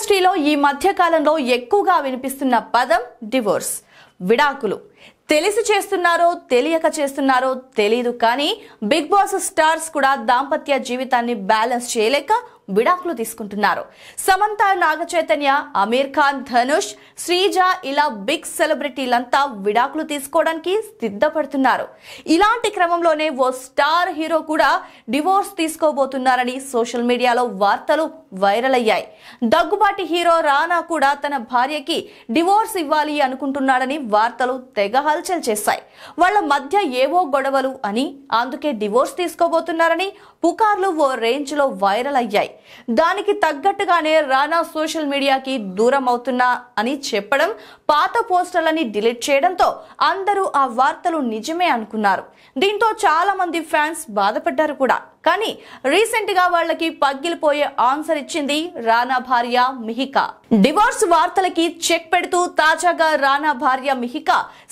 ఇండస్ట్రీలో ఈ మధ్య కాలంలో ఎక్కువగా వినిపిస్తున్న పదం డివోర్స్ విడాకులు తెలిసి చేస్తున్నారో తెలియక చేస్తున్నారో తెలియదు కానీ బిగ్ బాస్ స్టార్స్ కూడా దాంపత్య జీవితాన్ని బ్యాలెన్స్ చేయలేక విడాకులు తీసుకుంటున్నారు సమంత నాగచైతన్య అమీర్ ఖాన్ ధనుష్ శ్రీజ ఇలా బిగ్ సెలబ్రిటీలంతా విడాకులు తీసుకోవడానికి సిద్ధపడుతున్నారు ఇలాంటి క్రమంలోనే ఓ స్టార్ హీరో కూడా డివోర్స్ తీసుకోబోతున్నారని సోషల్ మీడియాలో వార్తలు వైరల్ అయ్యాయి దగ్గుబాటి హీరో రానా కూడా తన భార్యకి డివోర్స్ ఇవ్వాలి అనుకుంటున్నాడని వార్తలు తెగ హల్చల్ చేశాయి వాళ్ళ మధ్య ఏవో గొడవలు అని అందుకే డివోర్స్ తీసుకోబోతున్నారని పుకార్లు ఓ రేంజ్ లో వైరల్ అయ్యాయి దానికి తగ్గట్టుగానే రానా సోషల్ మీడియాకి దూరం అవుతున్నా అని చెప్పడం పాత పోస్టర్లని డిలీట్ చేయడంతో అందరూ ఆ వార్తలు నిజమే అనుకున్నారు దీంతో చాలా మంది ఫ్యాన్స్ బాధపడ్డారు కూడా కానీ రీసెంట్ గా వాళ్ళకి పగిలిపోయే ఆన్సర్ ఇచ్చింది రానా భార్య మిహిక డివోర్స్ వార్తలకి చెక్ పెడుతూ తాజాగా రానా భార్య మిహిక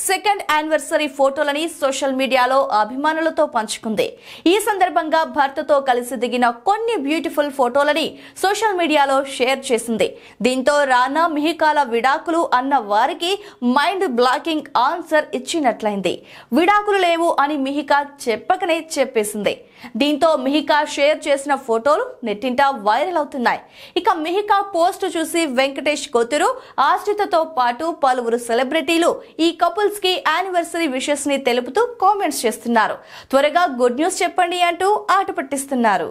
సెకండ్ యానివర్సరీ ఫోటోలని సోషల్ మీడియాలో అభిమానులతో పంచుకుంది ఈ సందర్భంగా భర్తతో కలిసి దిగిన కొన్ని బ్యూటిఫుల్ ఫోటోలని సోషల్ మీడియాలో షేర్ చేసింది దీంతో రానా మిహికాల విడాకులు అన్న వారికి మైండ్ బ్లాకింగ్ ఆన్సర్ ఇచ్చినట్లయింది విడాకులు లేవు అని మిహిక చెప్పకనే చెప్పేసింది దీంతో మిహికా షేర్ చేసిన ఫోటోలు నెట్టింట వైరల్ అవుతున్నాయి ఇక మిహికా పోస్ట్ చూసి వెంకటేష్ కోతురు ఆశ్రితతో పాటు పలువురు సెలబ్రిటీలు ఈ కపుల్స్ కి యానివర్సరీ విషెస్ ని తెలుపుతూ కామెంట్స్ చేస్తున్నారు త్వరగా గుడ్ న్యూస్ చెప్పండి అంటూ ఆట పట్టిస్తున్నారు